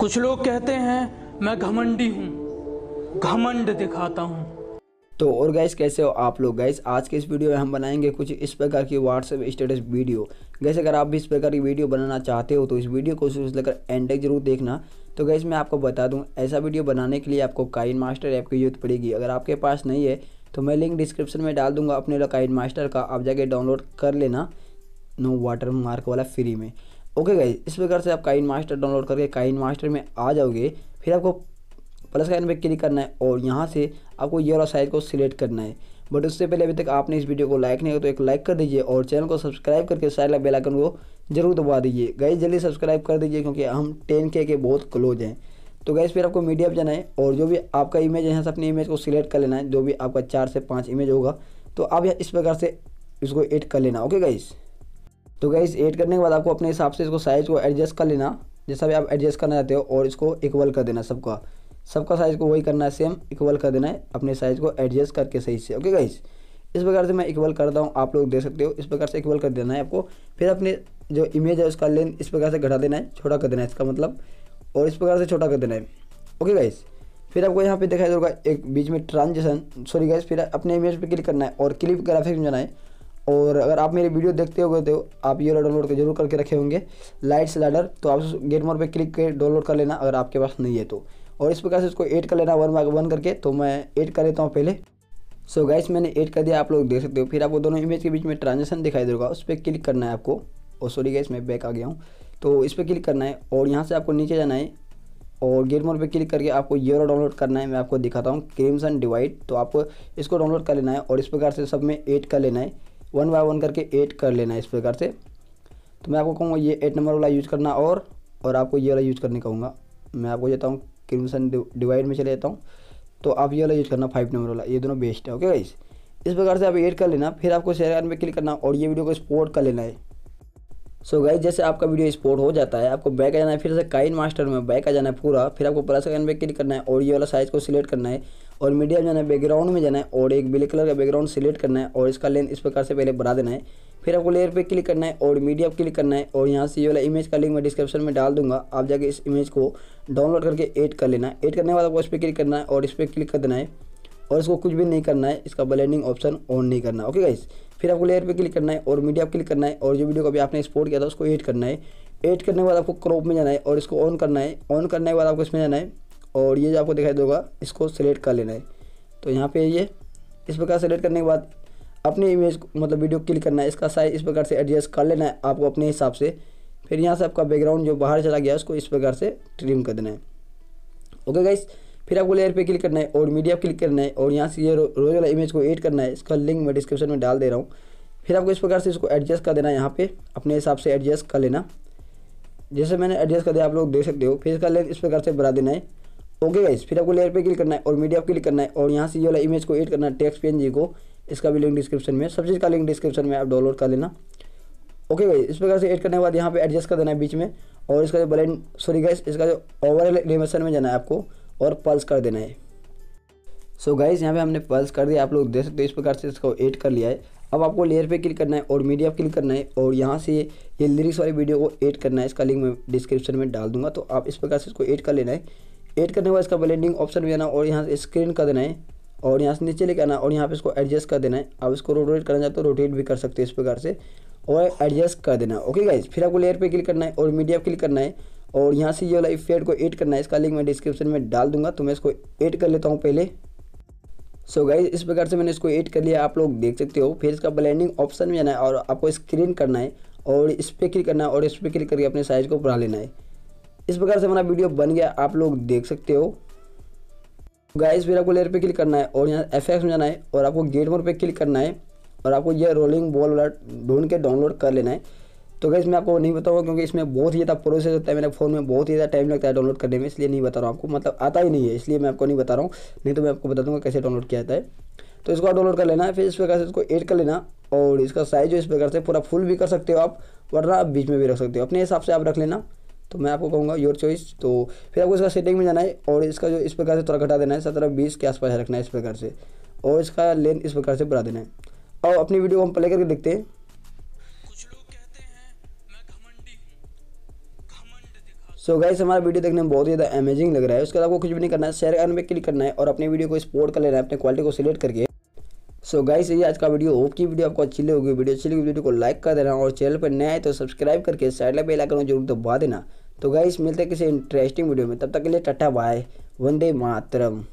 कुछ लोग कहते हैं मैं घमंडी हूँ घमंड दिखाता हूँ तो और गैस कैसे हो आप लोग गैस आज के इस वीडियो में हम बनाएंगे कुछ इस प्रकार की व्हाट्सएप स्टेटस वीडियो गैस अगर आप भी इस प्रकार की वीडियो बनाना चाहते हो तो इस वीडियो को शुरू से लेकर एंड तक जरूर देखना तो गैस मैं आपको बता दूं ऐसा वीडियो बनाने के लिए आपको काइन मास्टर ऐप की जरूरत पड़ेगी अगर आपके पास नहीं है तो मैं लिंक डिस्क्रिप्शन में डाल दूंगा अपने काइन मास्टर का आप जाके डाउनलोड कर लेना नो वाटर मार्क वाला फ्री में ओके गाइज इस प्रकार से आप काइन मास्टर डाउनलोड करके काइन मास्टर में आ जाओगे फिर आपको प्लस का पर क्लिक करना है और यहाँ से आपको ये वाला साइज को सिलेक्ट करना है बट उससे पहले अभी तक आपने इस वीडियो को लाइक नहीं किया तो एक लाइक कर दीजिए और चैनल को सब्सक्राइब करके साइड बेल आइकन को जरूर दबा दीजिए गाइज जल्दी सब्सक्राइब कर दीजिए क्योंकि हम टेन के के बहुत क्लोज हैं तो गैस फिर आपको मीडिया पर जाना है और जो भी आपका इमेज है यहाँ से अपनी इमेज को सिलेक्ट कर लेना है जो भी आपका चार से पाँच इमेज होगा तो आप इस प्रकार से इसको एड कर लेना ओके गाइज़ तो गाइस एड करने के बाद आपको अपने हिसाब से इसको साइज़ को एडजस्ट कर लेना जैसा भी आप एडजस्ट करना चाहते हो और इसको इक्वल कर देना सबका सबका साइज़ को वही करना है सेम इक्वल कर देना है अपने साइज़ को एडजस्ट करके सही से ओके गाइस इस प्रकार से मैं इक्वल कर रहा हूँ आप लोग देख सकते हो इस प्रकार से इक्वल कर देना है आपको फिर अपने जो इमेज है उसका लेंथ इस प्रकार से घटा देना है छोटा कर देना है इसका मतलब और इस प्रकार से छोटा कर देना है ओके गाइस फिर आपको यहाँ पे दिखाई देगा एक बीच में ट्रांजेक्शन सॉरी गाइस फिर अपने इमेज पे क्लिक करना है और क्लिप ग्राफिक्स में जाना है और अगर आप मेरी वीडियो देखते हो तो आप ये डाउनलोड कर जरूर करके रखे होंगे लाइट्स स्लाइडर तो आप गेट मोर पर क्लिक कर डाउनलोड कर लेना अगर आपके पास नहीं है तो और इस प्रकार से इसको ऐड कर लेना वन बाय वन करके तो मैं ऐड कर लेता हूँ पहले सो so गाइस मैंने ऐड कर दिया आप लोग देख सकते हो फिर आपको दोनों इमेज के बीच में ट्रांजेक्शन दिखाई देगा उस पर क्लिक करना है आपको और सॉरी गाइस मैं बैक आ गया हूँ तो इस पर क्लिक करना है और यहाँ से आपको नीचे जाना है और गेट मोड पर क्लिक करके आपको ये वाला डाउनलोड करना है मैं आपको दिखाता हूँ क्रीमसन डिवाइड तो आपको इसको डाउनलोड कर लेना है और इस प्रकार से सब में ऐड कर लेना है वन बाय वन करके एट कर लेना इस प्रकार से तो मैं आपको कहूँगा ये एट नंबर वाला यूज़ करना और और आपको ये वाला यूज़ करने कहूँगा मैं आपको जाता हूँ क्रिमसन डिवाइड में चले जाता हूँ तो आप ये वाला यूज़ करना फाइव नंबर वाला ये दोनों बेस्ट है ओके गाइस इस प्रकार से आप एड कर लेना फिर आपको शेयर में क्लिक करना और ये वीडियो को स्पोर्ट कर लेना है सो so गाइज जैसे आपका वीडियो स्पोर्ट हो जाता है आपको बैक आ जाना है फिर से काइन मास्टर में बैक आ जाना है पूरा फिर आपको प्लस आइकन पर क्लिक करना है और ये वाला साइज़ को सिलेक्ट करना है और मीडियम जाना है बैकग्राउंड में जाना है और एक ब्लैक कलर का बैकग्राउंड सेलेक्ट करना है और इसका लेंथ इस प्रकार से पहले बढ़ा देना है फिर आपको लेयर पे क्लिक करना है और मीडिया पर क्लिक करना है और यहाँ से ये वाला इमेज का लिंक मैं डिस्क्रिप्शन में डाल दूंगा आप जाके इस इमेज को डाउनलोड करके ऐड कर लेना है ऐड करने के बाद आपको इस पर क्लिक करना है और इस पर क्लिक कर देना है और इसको कुछ भी नहीं करना है इसका ब्लेंडिंग ऑप्शन ऑन नहीं करना ओके गाइस फिर आपको लेयर पे क्लिक करना है और मीडिया पर क्लिक करना है और जो वीडियो को अभी आपने एक्सपोर्ट किया था उसको एड करना है एड करने के बाद आपको क्रॉप में जाना है और इसको ऑन करना है ऑन करने के बाद आपको इसमें जाना है और ये जो आपको दिखाई देगा इसको सेलेक्ट कर लेना है तो यहाँ पे ये इस प्रकार सेलेक्ट करने के बाद अपने इमेज मतलब वीडियो क्लिक करना है इसका साइज इस प्रकार से एडजस्ट कर लेना है आपको अपने हिसाब से फिर यहाँ से आपका बैकग्राउंड जो बाहर चला गया उसको इस प्रकार से ट्रिम कर देना है ओके गाइस फिर आपको लेयर पे क्लिक करना है और मीडिया क्लिक करना है और यहाँ से ये रोज वाला इमेज को एड करना है इसका लिंक मैं डिस्क्रिप्शन में डाल दे रहा हूँ फिर आपको इस प्रकार से इसको एडजस्ट कर देना है यहाँ पर अपने हिसाब से एडजस्ट कर लेना जैसे मैंने एडजस्ट कर दिया आप लोग देख सकते हो फिर इसका लेंथ इस प्रकार से बढ़ा देना है ओके गाइस फिर आपको लेयर पे क्लिक करना है और मीडिया पे क्लिक करना है और यहाँ से ये वाला इमेज को एड करना है टेक्स पी को इसका भी लिंक डिस्क्रिप्शन में सब चीज़ का लिंक डिस्क्रिप्शन में आप डाउनलोड कर लेना ओके गाइस इस प्रकार से एड करने के बाद यहाँ पे एडजस्ट कर देना है बीच में और इसका जो ब्लेंड सॉरी गाइस इसका जो ओवरऑल एनिमेशन में जाना है आपको और पल्स कर देना है सो so गाइस यहाँ पे हमने पल्स कर दिया आप लोग देख सकते हो इस प्रकार से इसको एड कर लिया है अब आपको लेयर पे क्लिक करना है और मीडिया पे क्लिक करना है और यहाँ से ये लिरिक्स वाली वीडियो को एड करना है इसका लिंक मैं डिस्क्रिप्शन में डाल दूंगा तो आप इस प्रकार से इसको एड कर लेना है एड करने के बाद इसका ब्लेंडिंग ऑप्शन भी आना और यहाँ से स्क्रीन कर देना है और यहाँ से नीचे लेके आना और यहाँ पे इसको एडजस्ट कर देना है आप इसको रोटेट करना चाहते हो रोटेट भी कर सकते हो इस प्रकार से और एडजस्ट कर देना ओके गाइज फिर आपको लेयर पे क्लिक करना है और मीडिया क्लिक करना है और यहाँ से ये वाला इफेक्ट को एड करना है इसका लिंक मैं डिस्क्रिप्शन में डाल दूंगा तो मैं इसको एड कर लेता हूँ पहले सो so गाइज इस प्रकार से मैंने इसको एड कर लिया आप लोग देख सकते हो फिर इसका ब्लेंडिंग ऑप्शन में जाना है और आपको स्क्रीन करना है और इस पर क्लिक करना है और इस पर क्लिक करके अपने साइज़ को बढ़ा लेना है इस प्रकार से हमारा वीडियो बन गया आप लोग देख सकते हो गाइस फिर आपको लेयर पे क्लिक करना है और यहाँ एफ में जाना है और आपको गेट मोड पे क्लिक करना है और आपको यह रोलिंग बॉल वाला ढूंढ के डाउनलोड कर लेना है तो गाइस मैं आपको नहीं बताऊँगा क्योंकि इसमें बहुत ही ज़्यादा प्रोसेस होता है मेरे फ़ोन में बहुत ही ज़्यादा टाइम लगता है डाउनलोड करने में इसलिए नहीं बता रहा हूँ आपको मतलब आता ही नहीं है इसलिए मैं आपको नहीं बता रहा हूँ नहीं तो मैं आपको बता दूँगा कैसे डाउनलोड किया जाता है तो इसको डाउनलोड कर लेना है फिर इस प्रकार से इसको एड कर लेना और इसका साइज जो इस प्रकार से पूरा फुल भी कर सकते हो आप वरना आप बीच में भी रख सकते हो अपने हिसाब से आप रख लेना तो मैं आपको कहूँगा योर चॉइस तो फिर आपको इसका सेटिंग में जाना है और इसका जो इस प्रकार से थोड़ा घटा देना है सत्रह बीस के आसपास रखना है इस प्रकार से और इसका लेंथ इस प्रकार से बढ़ा देना है और अपनी वीडियो को हम प्ले करके देखते हैं सो so गाइस हमारा वीडियो देखने में बहुत ही ज़्यादा अमेजिंग लग रहा है उसके बाद आपको कुछ भी नहीं करना है शेयर आइकन पे क्लिक करना है और अपनी वीडियो को स्पोर्ट कर लेना है अपने क्वालिटी को सिलेक्ट करके सो गाइस ये आज का वीडियो होप की वीडियो आपको अच्छी लगी वीडियो अच्छी लगी वीडियो को लाइक कर देना और चैनल पर नया है तो सब्सक्राइब करके साइड में बेल आइकन जरूर दबा देना तो गाइस मिलते हैं किसी इंटरेस्टिंग वीडियो में तब तक के लिए टट्टा बाय वंदे मातरम